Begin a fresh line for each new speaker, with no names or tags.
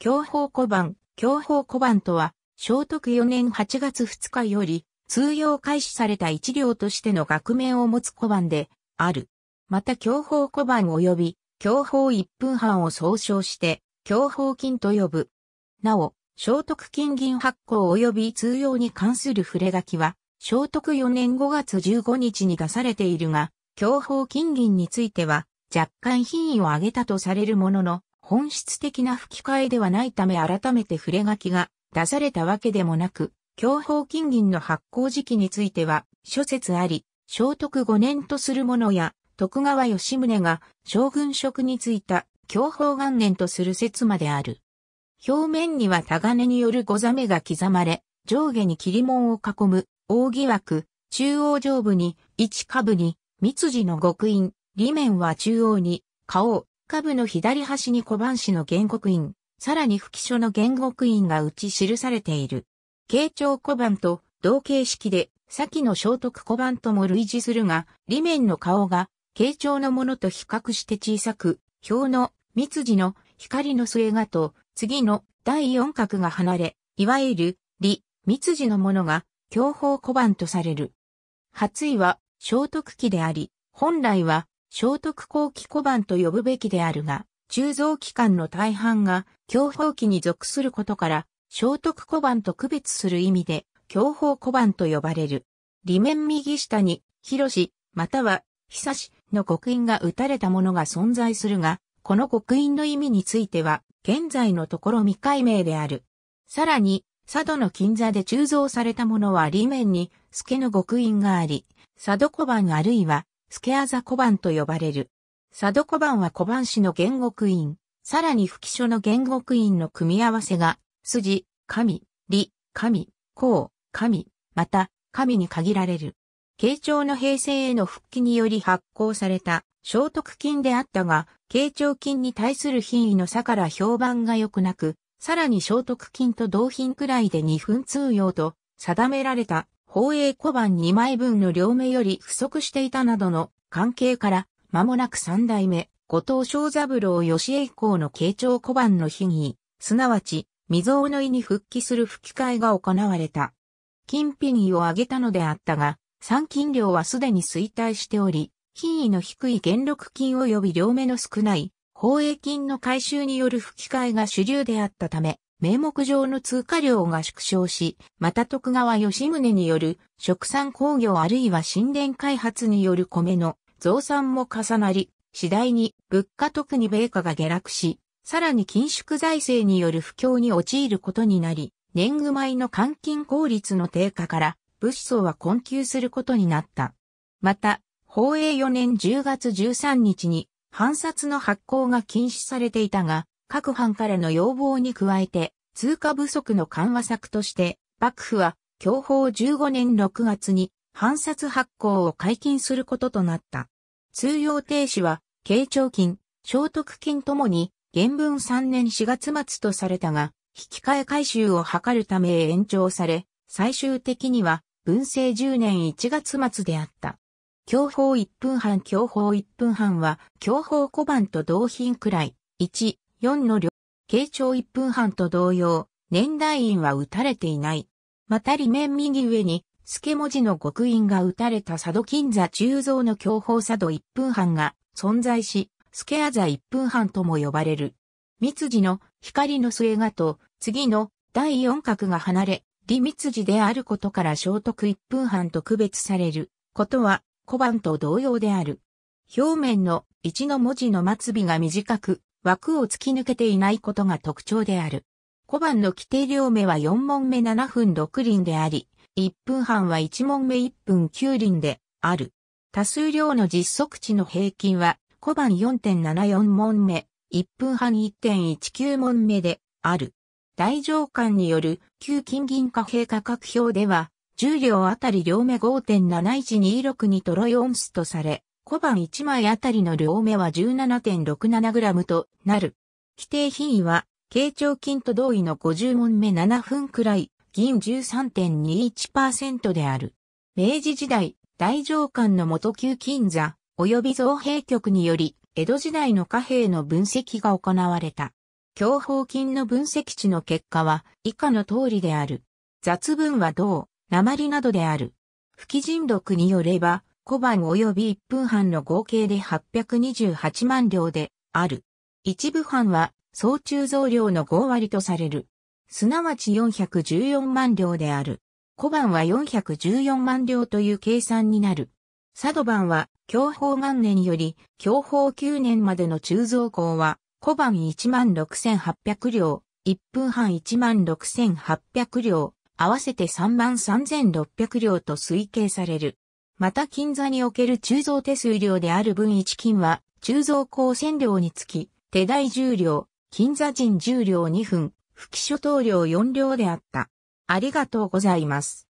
教法小判、教法小判とは、聖徳4年8月2日より、通用開始された一両としての学名を持つ小判で、ある。また教法小判及び、教法一分半を総称して、教法金と呼ぶ。なお、聖徳金銀発行及び通用に関する触れ書きは、聖徳4年5月15日に出されているが、教法金銀については、若干品位を上げたとされるものの、本質的な吹き替えではないため改めて触れ書きが出されたわけでもなく、享保金銀の発行時期については諸説あり、聖徳5年とするものや、徳川吉宗が将軍職に就いた享保元年とする説まである。表面にはタガネによるござめが刻まれ、上下に切り門を囲む、扇枠、中央上部に、一下部に、密字の極印、裏面は中央に、顔、下部の左端に小判紙の原告印、さらに吹書の原告印が打ち記されている。慶長小判と同形式で、先の聖徳小判とも類似するが、裏面の顔が、慶長のものと比較して小さく、表の、密字の、光の末がと、次の、第四角が離れ、いわゆる、理、密字のものが、享保小判とされる。初位は、聖徳記であり、本来は、聖徳後期小判と呼ぶべきであるが、鋳造機関の大半が享保期に属することから、聖徳小判と区別する意味で、享保小判と呼ばれる。裏面右下に、広し、または、久しの刻印が打たれたものが存在するが、この刻印の意味については、現在のところ未解明である。さらに、佐渡の金座で鋳造されたものは裏面に、助の刻印があり、佐渡小判あるいは、スケアザ小判と呼ばれる。佐渡小判は小判市の言語院、さらに吹書の言語院の組み合わせが、筋、神、理、神、公、神、また、神に限られる。慶長の平成への復帰により発行された、聖徳金であったが、慶長金に対する品位の差から評判が良くなく、さらに聖徳金と同品くらいで二分通用と定められた宝永小判2枚分の両目より不足していたなどの関係から、間もなく三代目、後藤正三郎義栄公の慶長小判の日に、すなわち、未曾有の意に復帰する吹き替えが行われた。金品位を挙げたのであったが、三金量はすでに衰退しており、品位の低い元禄金及び両目の少ない、宝永金の回収による吹き替えが主流であったため、名目上の通貨量が縮小し、また徳川吉宗による食産工業あるいは神殿開発による米の増産も重なり、次第に物価特に米価が下落し、さらに緊縮財政による不況に陥ることになり、年貢米の換金効率の低下から物資は困窮することになった。また、宝永4年10月13日に、藩札の発行が禁止されていたが、各藩からの要望に加えて、通貨不足の緩和策として、幕府は、享保15年6月に、藩札発行を解禁することとなった。通用停止は、慶長金、聖徳金ともに、原文3年4月末とされたが、引き換え回収を図るため延長され、最終的には、文政10年1月末であった。享保1分半享保1分半は、享保小判と同品くらい、1、4の両、慶長1分半と同様、年代印は打たれていない。また裏面右上に、助文字の極印が打たれた佐渡金座中蔵の強法佐渡1分半が存在し、助あ座1分半とも呼ばれる。三次の光の末がと、次の第四角が離れ、李三字であることから聖徳1分半と区別されることは、小判と同様である。表面の1の文字の末尾が短く、枠を突き抜けていないことが特徴である。小判の規定両目は4問目7分6輪であり、1分半は1問目1分9輪である。多数量の実測値の平均は小判4.74問目、1分半1.19問目である。大上官による旧金銀貨幣価格表では、重量両あたり両目5.71262トロイオンスとされ、小判1枚あたりの両目は 17.67g となる。規定品位は、慶長金と同位の50問目7分くらい、銀13.21%である。明治時代、大上官の元旧金座、及び造幣局により、江戸時代の貨幣の分析が行われた。享保金の分析値の結果は以下の通りである。雑文は銅、鉛などである。不記人録によれば、小判及び1分半の合計で828万両である。一部半は総鋳造量の5割とされる。すなわち414万両である。小判は414万両という計算になる。佐渡版は、享保元年より、享保9年までの鋳造工は、小判16,800両、1分半16,800両、合わせて33,600両と推計される。また金座における鋳造手数料である分一金は、鋳造光線量につき、手代重量、両、金座人重量両2分、吹き諸島料4両であった。ありがとうございます。